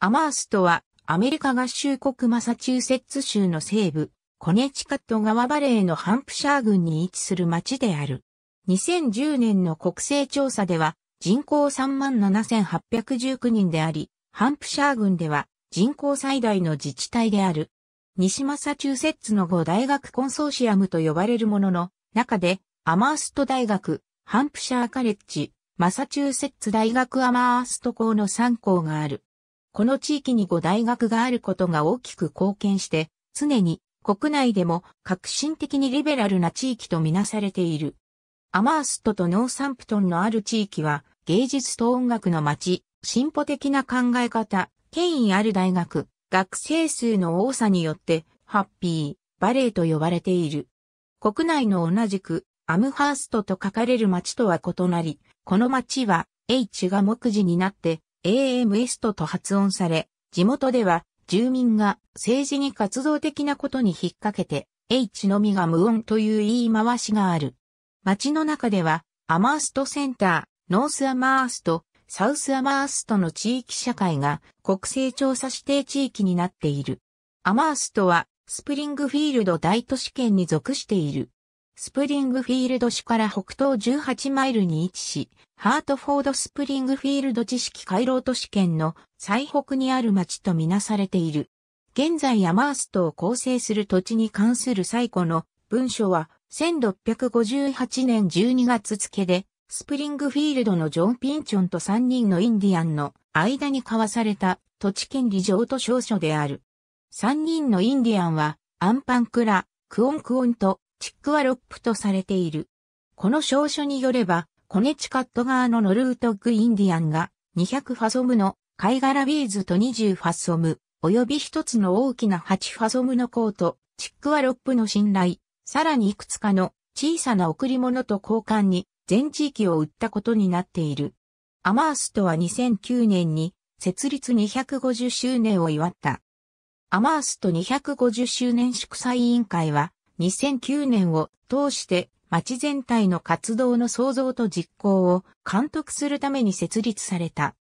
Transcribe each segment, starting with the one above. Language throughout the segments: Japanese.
アマーストは、アメリカ合衆国マサチューセッツ州の西部、コネチカット川バレーのハンプシャー郡に位置する町である。2010年の国勢調査では、人口37,819人であり、ハンプシャー郡では人口最大の自治体である。西マサチューセッツの5大学コンソーシアムと呼ばれるものの中で、アマースト大学、ハンプシャーカレッジ、マサチューセッツ大学アマースト校の3校がある。この地域に5大学があることが大きく貢献して、常に国内でも革新的にリベラルな地域とみなされている。アマーストとノーサンプトンのある地域は芸術と音楽の街、進歩的な考え方、権威ある大学、学生数の多さによってハッピー、バレーと呼ばれている。国内の同じくアムハーストと書かれる街とは異なり、この街は H が目次になって AM s と発音され、地元では住民が政治に活動的なことに引っ掛けて H のみが無音という言い回しがある。街の中ではアマーストセンター、ノースアマースト、サウスアマーストの地域社会が国勢調査指定地域になっている。アマーストはスプリングフィールド大都市圏に属している。スプリングフィールド市から北東18マイルに位置し、ハートフォードスプリングフィールド知識回廊都市圏の最北にある町とみなされている。現在アマーストを構成する土地に関する最古の文書は1658年12月付で、スプリングフィールドのジョン・ピンチョンと3人のインディアンの間に交わされた土地権利譲渡証書である。3人のインディアンは、アンパンクラ、クオンクオンとチックワロップとされている。この証書によれば、コネチカット側のノルートッグインディアンが200ファソムの貝殻ビーズと20ファソム、及び一つの大きな8ファソムのコート、チックワロップの信頼、さらにいくつかの小さな贈り物と交換に全地域を売ったことになっている。アマーストは2009年に設立250周年を祝った。アマースト250周年祝祭委員会は2009年を通して町全体の活動の創造と実行を監督するために設立された。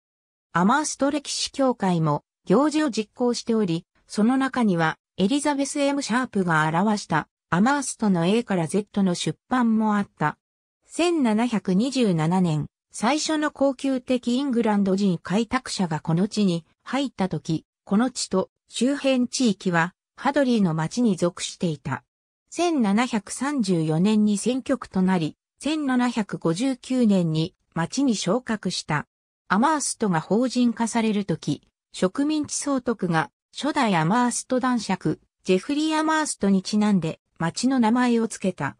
アマースト歴史協会も行事を実行しており、その中にはエリザベス M シャープが表したアマーストの A から Z の出版もあった。1727年、最初の高級的イングランド人開拓者がこの地に入った時、この地と周辺地域はハドリーの町に属していた。1734年に選挙区となり、1759年に町に昇格した。アマーストが法人化されるとき、植民地総督が初代アマースト男爵、ジェフリー・アマーストにちなんで町の名前を付けた。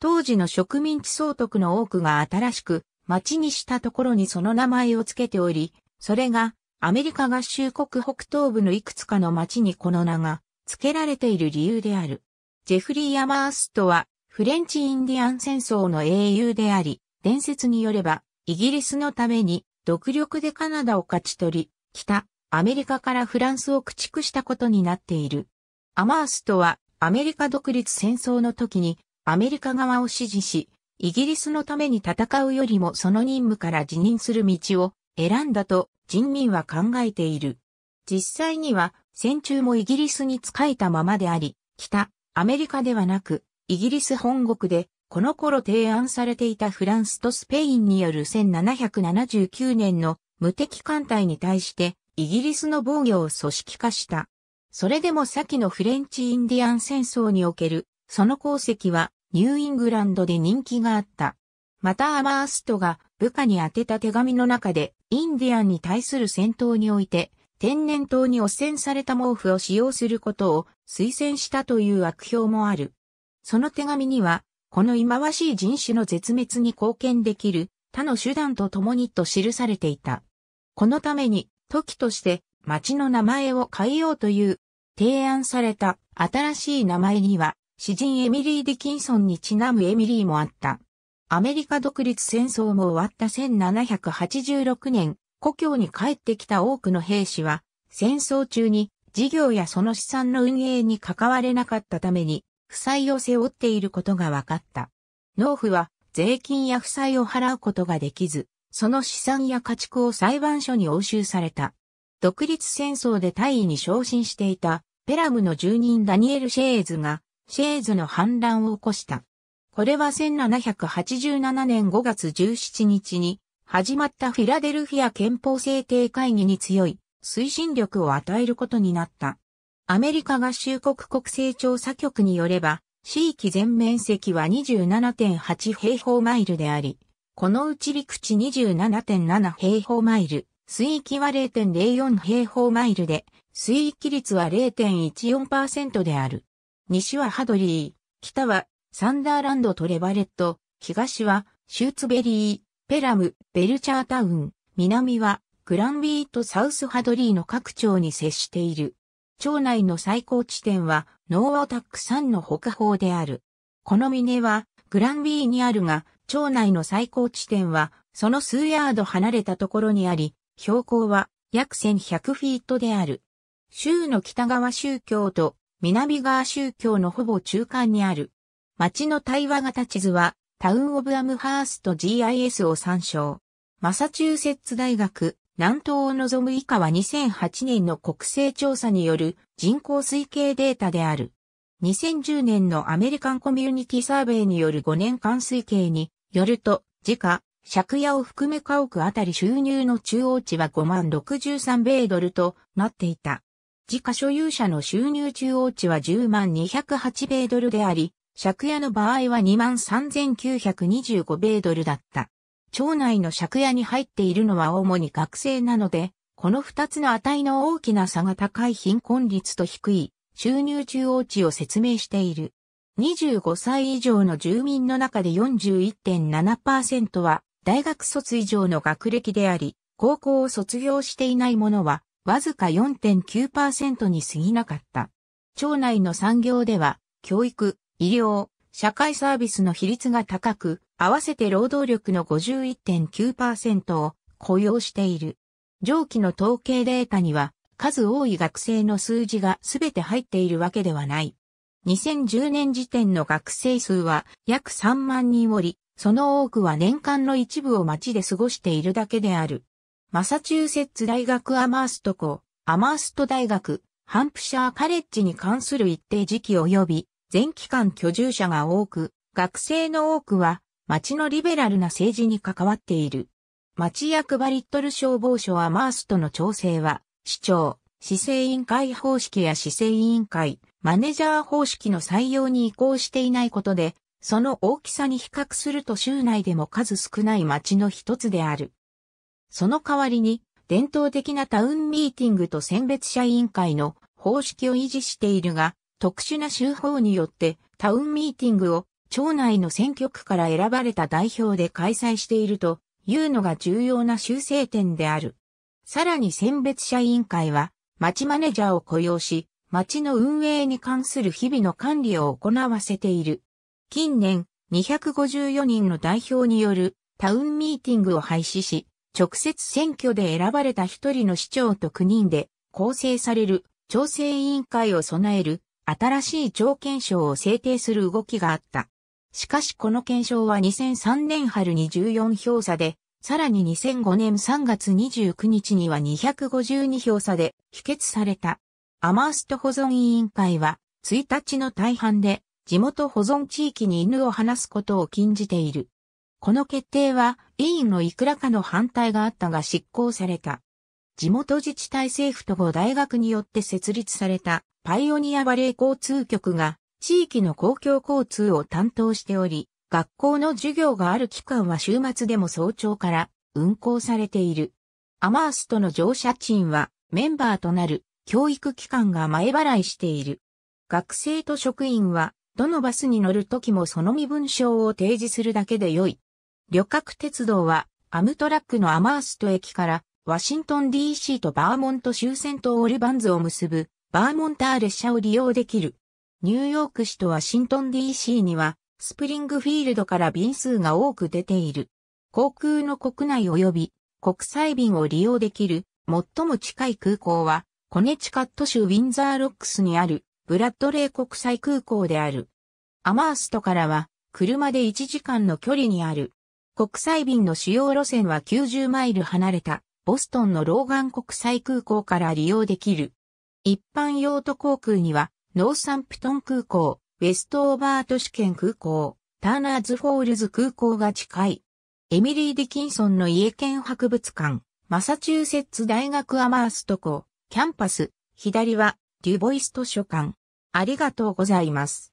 当時の植民地総督の多くが新しく町にしたところにその名前を付けており、それがアメリカ合衆国北東部のいくつかの町にこの名が付けられている理由である。ジェフリー・アマーストは、フレンチ・インディアン戦争の英雄であり、伝説によれば、イギリスのために、独力でカナダを勝ち取り、北、アメリカからフランスを駆逐したことになっている。アマーストは、アメリカ独立戦争の時に、アメリカ側を支持し、イギリスのために戦うよりもその任務から辞任する道を選んだと人民は考えている。実際には戦中もイギリスに仕えたままであり、北アメリカではなく、イギリス本国で、この頃提案されていたフランスとスペインによる1779年の無敵艦隊に対してイギリスの防御を組織化した。それでも先のフレンチ・インディアン戦争におけるその功績はニューイングランドで人気があった。またアマーストが部下に宛てた手紙の中でインディアンに対する戦闘において天然痘に汚染された毛布を使用することを推薦したという悪評もある。その手紙には、この忌まわしい人種の絶滅に貢献できる他の手段と共にと記されていた。このために、時として町の名前を変えようという提案された新しい名前には、詩人エミリー・ディキンソンにちなむエミリーもあった。アメリカ独立戦争も終わった1786年、故郷に帰ってきた多くの兵士は、戦争中に事業やその資産の運営に関われなかったために、負債を背負っていることが分かった。農夫は税金や負債を払うことができず、その資産や家畜を裁判所に押収された。独立戦争で大尉に昇進していたペラムの住人ダニエル・シェーズが、シェーズの反乱を起こした。これは1787年5月17日に始まったフィラデルフィア憲法制定会議に強い推進力を与えることになった。アメリカ合衆国国勢調査局によれば、地域全面積は27.8平方マイルであり、このうち陸地27.7平方マイル、水域は0.04平方マイルで、水域率は0.14%である。西はハドリー、北はサンダーランドとレバレット、東はシューツベリー、ペラム、ベルチャータウン、南はグランビーとサウスハドリーの各町に接している。町内の最高地点はノーアタックんの北方である。この峰はグランビーにあるが、町内の最高地点はその数ヤード離れたところにあり、標高は約1100フィートである。州の北側宗教と南側宗教のほぼ中間にある。町の対話型地図はタウンオブアムハースト GIS を参照。マサチューセッツ大学南東を望む以下は2008年の国勢調査による人口推計データである。2010年のアメリカンコミュニティサーベイによる5年間推計によると、時価、借家を含め家屋あたり収入の中央値は5万63米ドルとなっていた。自家所有者の収入中央値は10万208米ドルであり、借家の場合は2万3925米ドルだった。町内の借家に入っているのは主に学生なので、この二つの値の大きな差が高い貧困率と低い収入中央値を説明している。25歳以上の住民の中で41.7%は大学卒以上の学歴であり、高校を卒業していない者はわずか4.9%に過ぎなかった。町内の産業では教育、医療、社会サービスの比率が高く、合わせて労働力の51.9%を雇用している。上記の統計データには数多い学生の数字が全て入っているわけではない。2010年時点の学生数は約3万人おり、その多くは年間の一部を街で過ごしているだけである。マサチューセッツ大学アマースト校、アマースト大学、ハンプシャーカレッジに関する一定時期及び、全期間居住者が多く、学生の多くは町のリベラルな政治に関わっている。町役場リットル消防署はマースとの調整は、市長、市政委員会方式や市政委員会、マネジャー方式の採用に移行していないことで、その大きさに比較すると州内でも数少ない町の一つである。その代わりに、伝統的なタウンミーティングと選別者委員会の方式を維持しているが、特殊な州法によってタウンミーティングを町内の選挙区から選ばれた代表で開催しているというのが重要な修正点である。さらに選別者委員会は、町マネジャーを雇用し、町の運営に関する日々の管理を行わせている。近年、254人の代表によるタウンミーティングを廃止し、直接選挙で選ばれた一人の市長と9人で構成される調整委員会を備える新しい条件賞を制定する動きがあった。しかしこの検証は2003年春に14票差で、さらに2005年3月29日には252票差で否決された。アマースト保存委員会は、1日の大半で、地元保存地域に犬を放すことを禁じている。この決定は、委員のいくらかの反対があったが執行された。地元自治体政府と大学によって設立されたパイオニアバレー交通局が地域の公共交通を担当しており、学校の授業がある期間は週末でも早朝から運行されている。アマーストの乗車賃はメンバーとなる教育機関が前払いしている。学生と職員はどのバスに乗るときもその身分証を提示するだけでよい。旅客鉄道はアムトラックのアマースト駅からワシントン DC とバーモント終戦とオルバンズを結ぶバーモンター列車を利用できる。ニューヨーク市とワシントン DC には、スプリングフィールドから便数が多く出ている。航空の国内及び国際便を利用できる最も近い空港は、コネチカット州ウィンザーロックスにあるブラッドレー国際空港である。アマーストからは車で1時間の距離にある。国際便の主要路線は90マイル離れたボストンのローガン国際空港から利用できる。一般用途航空にはノーサンプトン空港、ウェストオーバー都市圏空港、ターナーズフォールズ空港が近い。エミリー・ディキンソンの家県博物館、マサチューセッツ大学アマースト校、キャンパス、左は、デュボイス図書館。ありがとうございます。